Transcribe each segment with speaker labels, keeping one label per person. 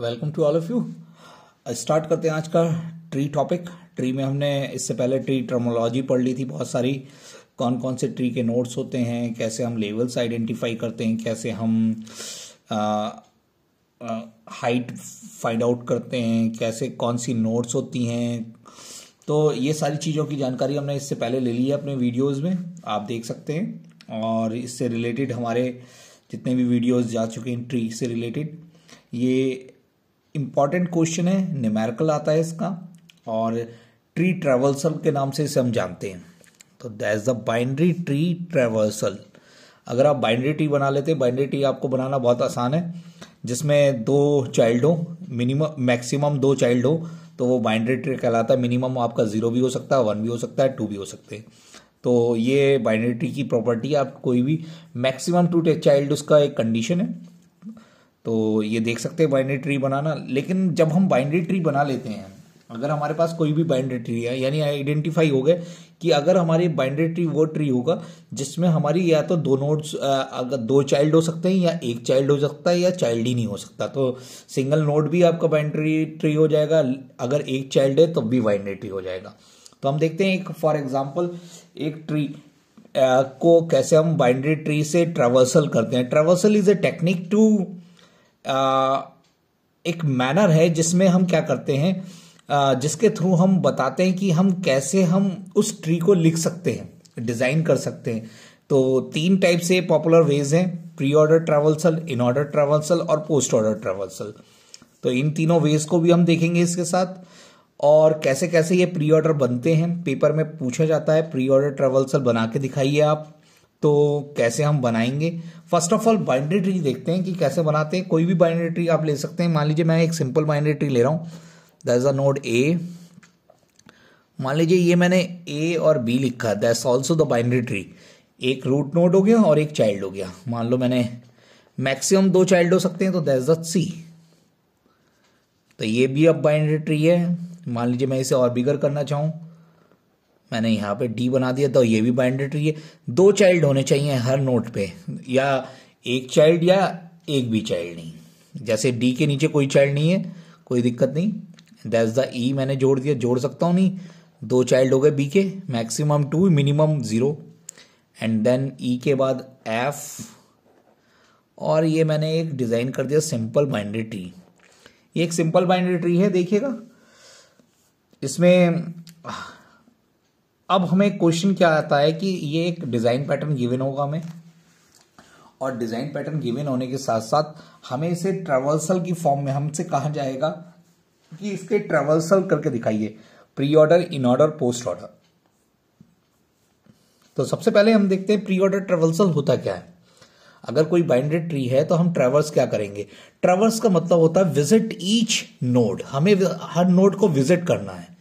Speaker 1: Welcome to all of you start करते हैं आज का ट्री टॉपिक ट्री में हमने इससे पहले ट्री टर्मोलॉजी पढ़ ली थी बहुत सारी कौन कौन से ट्री के नोट्स होते हैं कैसे हम लेवल्स आइडेंटिफाई करते हैं कैसे हम हाइट फाइंड आउट करते हैं कैसे कौन सी नोट्स होती हैं तो ये सारी चीज़ों की जानकारी हमने इससे पहले ले ली है अपने वीडियोज़ में आप देख सकते हैं और इससे रिलेटेड हमारे जितने भी वीडियोज़ जा चुके हैं ट्री से रिलेटेड ये इम्पॉर्टेंट क्वेश्चन है निमेरिकल आता है इसका और ट्री ट्रेवर्सल के नाम से इसे हम जानते हैं तो that the binary tree traversal अगर आप बाइंड्री ट्री बना लेते हैं बाइंड्री ट्री आपको बनाना बहुत आसान है जिसमें दो चाइल्ड हो मिनिमम मैक्सिमम दो चाइल्ड हो तो वो बाइंड्री ट्री कहलाता है मिनिमम आपका जीरो भी हो सकता है वन भी हो सकता है टू भी हो सकते हैं तो ये बाइनरी ट्री की प्रॉपर्टी आप कोई भी मैक्सिमम टू चाइल्ड उसका एक कंडीशन है तो ये देख सकते हैं बाइंड्री ट्री बनाना लेकिन जब हम बाइंड्री ट्री बना लेते हैं अगर हमारे पास कोई भी बाइंड्री ट्री है यानी आइडेंटिफाई हो गए कि अगर हमारी बाइंड्री ट्री वो ट्री होगा जिसमें हमारी या तो दो नोड्स अगर दो चाइल्ड हो सकते हैं या एक चाइल्ड हो सकता है या चाइल्ड ही नहीं हो सकता तो सिंगल नोड भी आपका बाइंड्री ट्री हो जाएगा अगर एक चाइल्ड है तब तो भी बाइनरी ट्री हो जाएगा तो हम देखते हैं एक फॉर एग्जाम्पल एक ट्री को कैसे हम बाइंड्री ट्री से ट्रेवर्सल करते हैं traversal is a technique to एक मैनर है जिसमें हम क्या करते हैं जिसके थ्रू हम बताते हैं कि हम कैसे हम उस ट्री को लिख सकते हैं डिज़ाइन कर सकते हैं तो तीन टाइप से पॉपुलर वेज हैं pre order traversal in order traversal और पोस्ट ऑर्डर ट्रेवल्सल तो इन तीनों वेज को भी हम देखेंगे इसके साथ और कैसे कैसे ये प्री ऑर्डर बनते हैं पेपर में पूछा जाता है प्री ऑर्डर ट्रेवल्सल बना के दिखाइए आप तो कैसे हम बनाएंगे first of all binary tree देखते हैं कि कैसे बनाते हैं कोई भी बाइंड्री ट्री आप ले सकते हैं मान लीजिए मैं एक सिंपल बाइंड्री ट्री ले रहा हूँ that is a node A मान लीजिए ये मैंने ए और बी लिखा that's also the binary tree एक रूट नोड हो गया और एक चाइल्ड हो गया मान लो मैंने मैक्सिमम दो चाइल्ड हो सकते हैं तो इज द सी तो ये भी अब बाइंड्री ट्री है मान लीजिए मैं इसे और बिगर करना चाहूँ मैंने यहाँ पे डी बना दिया तो ये भी बाइंडेड ट्री है दो चाइल्ड होने चाहिए हर नोट पे या एक चाइल्ड या एक भी चाइल्ड नहीं जैसे डी के नीचे कोई चाइल्ड नहीं है कोई दिक्कत नहीं दैट द ई मैंने जोड़ दिया जोड़ सकता हूँ नहीं दो चाइल्ड हो गए बी के maximum two minimum zero and then E के बाद एफ और ये मैंने एक डिज़ाइन कर दिया सिंपल बाइंडेड ट्री ये एक सिंपल बाइंडेड ट्री है देखिएगा इसमें अब हमें क्वेश्चन क्या आता है कि ये एक डिज़ाइन पैटर्न गिवन होगा हमें और डिज़ाइन पैटर्न गिवन होने के साथ साथ हमें इसे ट्रेवल्सल की फॉर्म में हमसे कहा जाएगा कि इसके ट्रेवल्सल करके दिखाइए pre order in order post order तो सबसे पहले हम देखते हैं प्री ऑर्डर ट्रेवल्सल होता क्या है अगर कोई बाइंडेड ट्री है तो हम ट्रेवर्स क्या करेंगे ट्रेवर्स का मतलब होता है विजिट ईच नोड हमें हर नोड को विजिट करना है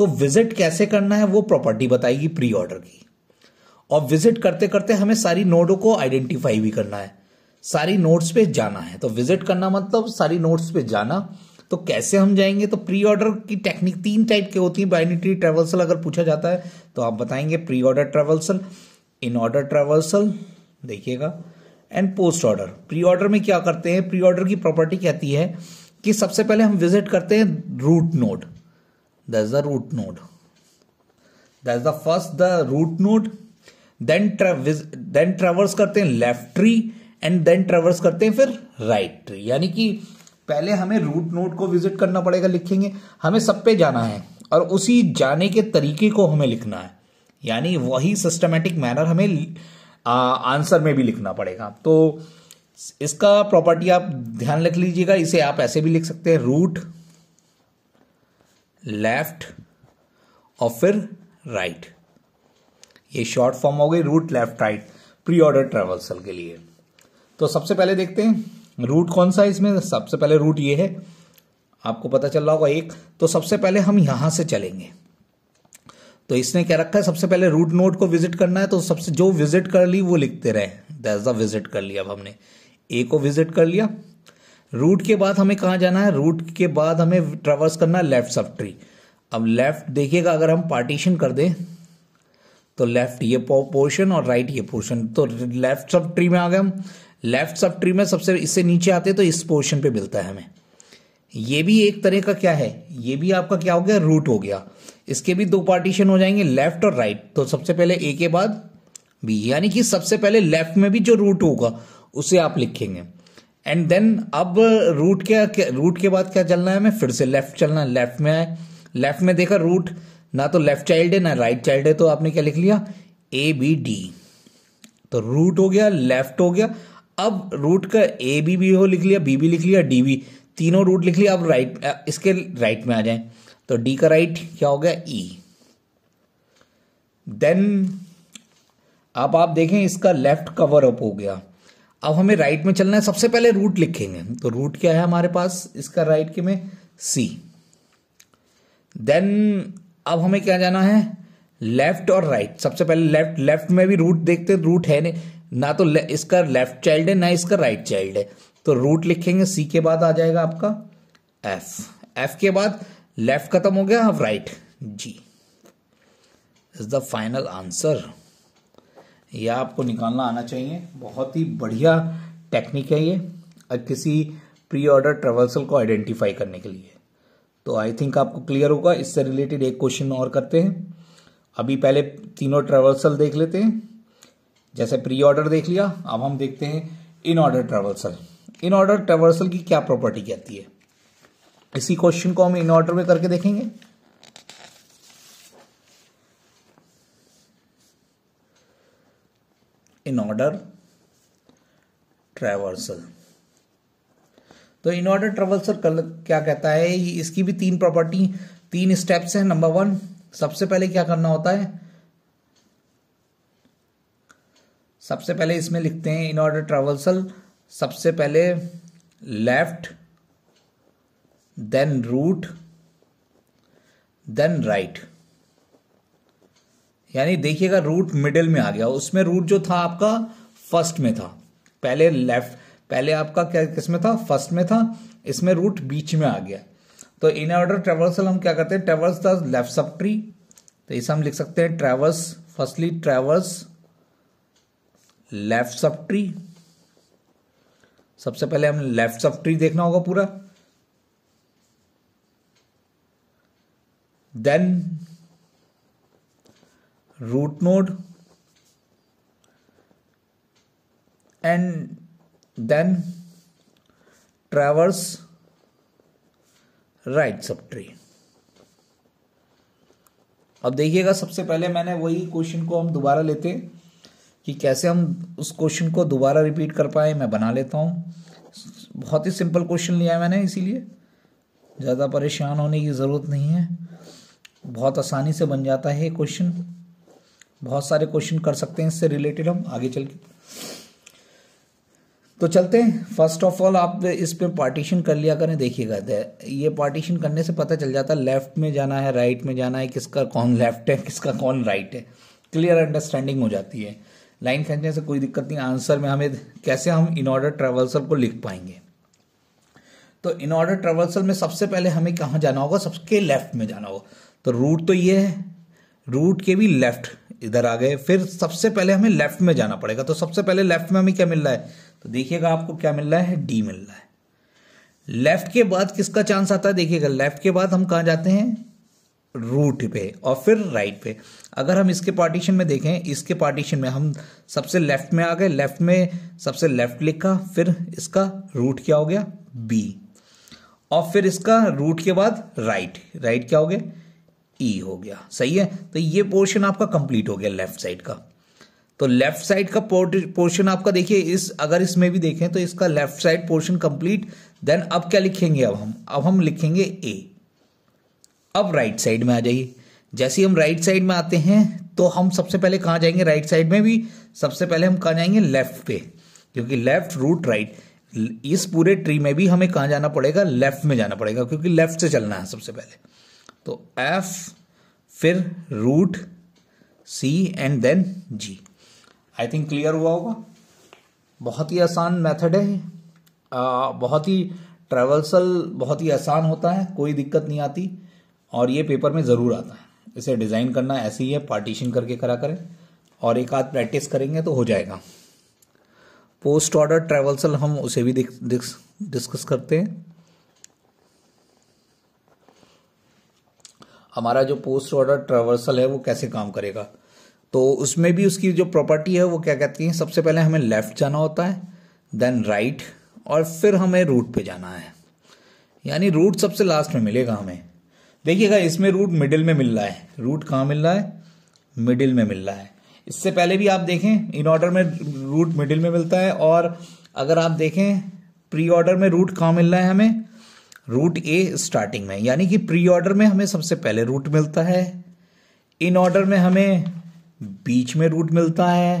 Speaker 1: तो विजिट कैसे करना है वो प्रॉपर्टी बताएगी प्री ऑर्डर की और विजिट करते करते हमें सारी नोडो को आइडेंटिफाई भी करना है सारी नोट्स पे जाना है तो विजिट करना मतलब सारी नोट्स पे जाना तो कैसे हम जाएंगे तो प्री ऑर्डर की टेक्निक तीन टाइप के होती है बाइनिटरी ट्रेवल्सल अगर पूछा जाता है तो आप बताएंगे pre order traversal in order traversal देखिएगा and post order pre order में क्या करते हैं प्री ऑर्डर की प्रॉपर्टी कहती है कि सबसे पहले हम विजिट करते हैं root node that's the root node that's the first the root node then traverse then traverse करते हैं left tree and then traverse करते हैं फिर राइट right ट्री यानी कि पहले हमें रूट node को विजिट करना पड़ेगा लिखेंगे हमें सब पे जाना है और उसी जाने के तरीके को हमें लिखना है यानी वही सिस्टमेटिक मैनर हमें आंसर में भी लिखना पड़ेगा तो इसका प्रॉपर्टी आप ध्यान रख लीजिएगा इसे आप ऐसे भी लिख सकते हैं रूट लेफ्ट और फिर राइट ये शॉर्ट फॉर्म हो गई root left right pre order traversal के लिए तो सबसे पहले देखते हैं रूट कौन सा है इसमें सबसे पहले रूट ये है आपको पता चल रहा होगा एक तो सबसे पहले हम यहां से चलेंगे तो इसने क्या रखा है सबसे पहले रूट नोट को विजिट करना है तो सबसे जो विजिट कर ली वो लिखते रहे दैट द विजिट कर लिया अब हमने ए को विजिट कर लिया रूट के बाद हमें कहाँ जाना है रूट के बाद हमें ट्रेवर्स करना है लेफ्ट सब ट्री अब लेफ्ट देखिएगा अगर हम पार्टीशन कर दें तो लेफ्ट ये पोर्शन और राइट ये पोर्शन तो लेफ्ट सब ट्री में आ गए हम लेफ्ट सब ट्री में सबसे इससे नीचे आते तो इस पोर्शन पे मिलता है हमें ये भी एक तरह का क्या है ये भी आपका क्या हो गया रूट हो गया इसके भी दो पार्टीशन हो जाएंगे लेफ्ट और राइट तो सबसे पहले ए के बाद बी यानी कि सबसे पहले लेफ्ट में भी जो रूट होगा उसे आप लिखेंगे एंड देन अब रूट क्या रूट के बाद क्या चलना है हमें फिर से लेफ्ट चलना है लेफ्ट में आए लेफ्ट में देखा रूट ना तो लेफ्ट चाइल्ड है ना राइट चाइल्ड है तो आपने क्या लिख लिया ए बी डी तो रूट हो गया लेफ्ट हो गया अब रूट का ए बी भी हो लिख लिया बी बी लिख लिया डी बी तीनों रूट लिख लिया अब राइट इसके राइट में आ जाए तो डी का राइट क्या हो गया ई e। देन अब आप देखें इसका लेफ्ट कवर अप हो गया अब हमें राइट में चलना है सबसे पहले रूट लिखेंगे तो रूट क्या है हमारे पास इसका राइट के में सी देन अब हमें क्या जाना है लेफ्ट और राइट right. सबसे पहले लेफ्ट लेफ्ट में भी रूट देखते रूट है नहीं ना तो इसका लेफ्ट चाइल्ड है ना इसका राइट right चाइल्ड है तो रूट लिखेंगे सी के बाद आ जाएगा आपका एफ एफ के बाद लेफ्ट खत्म हो गया अब right G is the final answer यह आपको निकालना आना चाहिए बहुत ही बढ़िया टेक्निक है ये किसी प्री ऑर्डर ट्रेवल्सल को आइडेंटिफाई करने के लिए तो आई थिंक आपको क्लियर होगा इससे रिलेटेड एक क्वेश्चन और करते हैं अभी पहले तीनों ट्रेवल्सल देख लेते हैं जैसे प्री ऑर्डर देख लिया अब हम देखते हैं in order traversal in order traversal की क्या प्रॉपर्टी कहती है इसी क्वेश्चन को हम इन ऑर्डर में करके देखेंगे in order ट्रेवर्सल तो इन ऑर्डर ट्रेवर्सल क्या कहता है इसकी भी तीन प्रॉपर्टी तीन स्टेप्स हैं नंबर वन सबसे पहले क्या करना होता है सबसे पहले इसमें लिखते हैं इन ऑर्डर ट्रेवर्सल सबसे पहले left then root then right right. यानी देखिएगा रूट मिडिल में आ गया उसमें रूट जो था आपका फर्स्ट में था पहले लेफ्ट पहले आपका क्या किसमें था फर्स्ट में था इसमें रूट बीच में आ गया तो इन ऑर्डर ट्रेवर्सल हम क्या करते हैं traverse the left sub tree तो इसे हम लिख सकते हैं traverse firstly traverse left sub tree सबसे पहले हम लेफ्ट सब ट्री देखना होगा पूरा then root node and then traverse right subtree अब देखिएगा सबसे पहले मैंने वही क्वेश्चन को हम दोबारा लेते कि कैसे हम उस क्वेश्चन को दोबारा रिपीट कर पाए मैं बना लेता हूँ बहुत ही सिंपल क्वेश्चन लिया है मैंने इसीलिए ज़्यादा परेशान होने की ज़रूरत नहीं है बहुत आसानी से बन जाता है ये क्वेश्चन बहुत सारे क्वेश्चन कर सकते हैं इससे रिलेटेड हम आगे चल के तो चलते हैं फर्स्ट ऑफ ऑल आप इस पर पार्टीशन कर लिया करें देखिएगा ये पार्टीशन करने से पता चल जाता है लेफ्ट में जाना है राइट में जाना है किसका कौन लेफ्ट है किसका कौन राइट है क्लियर अंडरस्टैंडिंग हो जाती है लाइन खींचने से कोई दिक्कत नहीं आंसर में हमें कैसे हम इन ऑर्डर ट्रेवल्सल को लिख पाएंगे तो इन ऑर्डर ट्रेवल्सल में सबसे पहले हमें कहाँ जाना होगा सबके लेफ्ट में जाना होगा तो रूट तो ये है रूट के भी लेफ्ट इधर आ गए फिर सबसे पहले हमें लेफ्ट में जाना पड़ेगा तो सबसे पहले लेफ्ट में हमें क्या मिल रहा है तो देखिएगा आपको क्या मिल रहा है डी मिल रहा है लेफ्ट के बाद किसका चांस आता है देखिएगा लेफ्ट के बाद हम कहा जाते हैं रूट पे और फिर राइट पे अगर हम इसके पार्टीशन में देखें इसके पार्टीशन में हम सबसे लेफ्ट में आ गए लेफ्ट में सबसे लेफ्ट लिखा फिर इसका रूट क्या हो गया बी और फिर इसका रूट के बाद राइट राइट क्या हो गया ई e हो गया सही है तो ये पोर्शन आपका कंप्लीट हो गया लेफ्ट साइड का तो लेफ्ट साइड का पोर्शन आपका देखिए इस अगर इसमें भी देखें तो इसका left side portion complete then अब क्या लिखेंगे अब हम अब हम लिखेंगे ए अब राइट right साइड में आ जाइए जैसे हम राइट right साइड में आते हैं तो हम सबसे पहले कहां जाएंगे राइट right साइड में भी सबसे पहले हम कहा जाएंगे लेफ्ट पे क्योंकि लेफ्ट रूट राइट इस पूरे ट्री में भी हमें कहां जाना पड़ेगा लेफ्ट में जाना पड़ेगा क्योंकि लेफ्ट से चलना है सबसे पहले तो एफ फिर root C and then G I think clear हुआ होगा बहुत ही आसान मेथड है आ, बहुत ही ट्रेवल्सल बहुत ही आसान होता है कोई दिक्कत नहीं आती और ये पेपर में ज़रूर आता है इसे डिज़ाइन करना ऐसे ही है पार्टीशन करके करा करें और एक आध प्रैक्टिस करेंगे तो हो जाएगा पोस्ट ऑर्डर ट्रेवल्सल हम उसे भी डिस्कस करते हैं हमारा जो पोस्ट ऑर्डर ट्रेवर्सल है वो कैसे काम करेगा तो उसमें भी उसकी जो प्रॉपर्टी है वो क्या कहती है सबसे पहले हमें लेफ़्ट जाना होता है देन राइट और फिर हमें रूट पे जाना है यानी रूट सबसे लास्ट में मिलेगा हमें देखिएगा इसमें रूट मिडिल में मिल रहा है रूट कहाँ मिल रहा है मिडिल में मिल रहा है इससे पहले भी आप देखें इन ऑर्डर में रूट मिडिल में मिलता है और अगर आप देखें प्री ऑर्डर में रूट कहाँ मिल रहा है हमें रूट ए स्टार्टिंग में यानी कि प्री ऑर्डर में हमें सबसे पहले रूट मिलता है इन ऑर्डर में हमें बीच में रूट मिलता है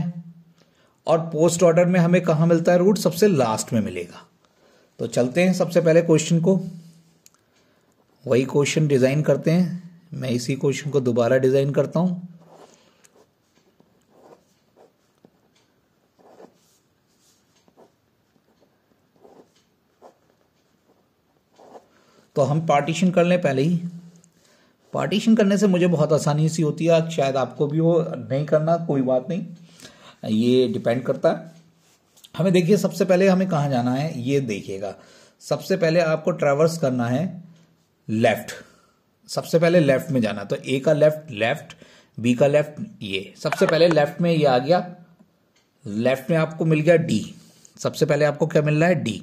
Speaker 1: और पोस्ट ऑर्डर में हमें कहाँ मिलता है रूट सबसे लास्ट में मिलेगा तो चलते हैं सबसे पहले क्वेश्चन को वही क्वेश्चन डिज़ाइन करते हैं मैं इसी क्वेश्चन को दोबारा डिज़ाइन करता हूँ तो हम पार्टीशन कर लें पहले ही पार्टीशन करने से मुझे बहुत आसानी सी होती है शायद आपको भी वो नहीं करना कोई बात नहीं ये डिपेंड करता है हमें देखिए सबसे पहले हमें कहाँ जाना है ये देखिएगा सबसे पहले आपको ट्रेवर्स करना है लेफ्ट सबसे पहले लेफ्ट में जाना तो ए का लेफ्ट लेफ्ट बी का लेफ्ट ये सबसे पहले लेफ्ट में ये आ गया लेफ्ट में आपको मिल गया डी सबसे पहले आपको क्या मिल रहा है डी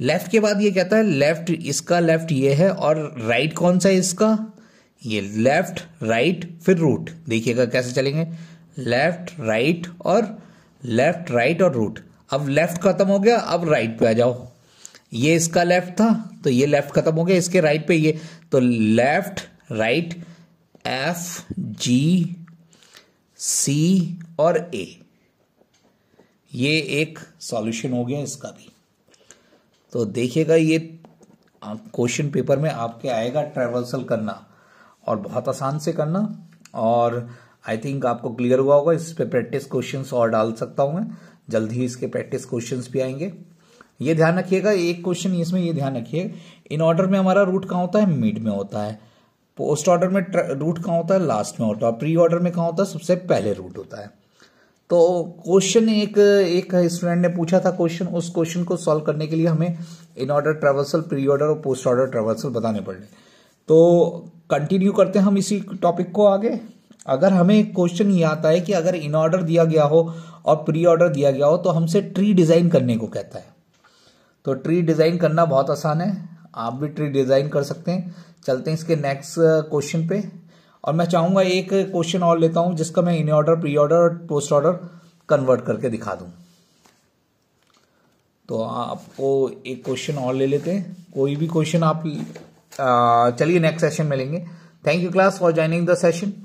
Speaker 1: लेफ्ट के बाद ये कहता है लेफ्ट इसका लेफ्ट ये है और राइट कौन सा है इसका ये लेफ्ट राइट फिर रूट देखिएगा कैसे चलेंगे लेफ्ट राइट और लेफ्ट राइट और रूट अब लेफ्ट खत्म हो गया अब राइट पे आ जाओ ये इसका लेफ्ट था तो ये लेफ्ट खत्म हो गया इसके राइट पे ये तो left right F G C और ए ये एक सॉल्यूशन हो गया इसका भी तो देखिएगा ये क्वेश्चन पेपर में आपके आएगा ट्रेवर्सल करना और बहुत आसान से करना और आई थिंक आपको क्लियर हुआ होगा इस पर प्रैक्टिस क्वेश्चन और डाल सकता हूं मैं जल्द ही इसके प्रैक्टिस क्वेश्चन भी आएंगे ये ध्यान रखिएगा एक क्वेश्चन इसमें ये ध्यान रखिए इन ऑर्डर में हमारा रूट कहाँ होता है मिड में होता है पोस्ट ऑर्डर में रूट कहाँ होता है लास्ट में होता है प्री ऑर्डर में कहाँ होता है सबसे पहले रूट होता है तो क्वेश्चन एक एक स्टूडेंट ने पूछा था क्वेश्चन उस क्वेश्चन को सॉल्व करने के लिए हमें in order traversal pre order और पोस्ट ऑर्डर ट्रेवर्सल बताने पड़ रहे तो कंटिन्यू करते हैं हम इसी टॉपिक को आगे अगर हमें क्वेश्चन ये आता है कि अगर इन ऑर्डर दिया गया हो और प्री ऑर्डर दिया गया हो तो हमसे ट्री डिज़ाइन करने को कहता है तो ट्री डिज़ाइन करना बहुत आसान है आप भी ट्री डिज़ाइन कर सकते हैं चलते हैं इसके नेक्स्ट क्वेश्चन पे और मैं चाहूंगा एक क्वेश्चन और लेता हूं जिसका मैं इन ऑर्डर प्री ऑर्डर और पोस्ट ऑर्डर कन्वर्ट करके दिखा दूं तो आपको एक क्वेश्चन और ले लेते हैं कोई भी क्वेश्चन आप चलिए नेक्स्ट सेशन में लेंगे thank you class for joining the session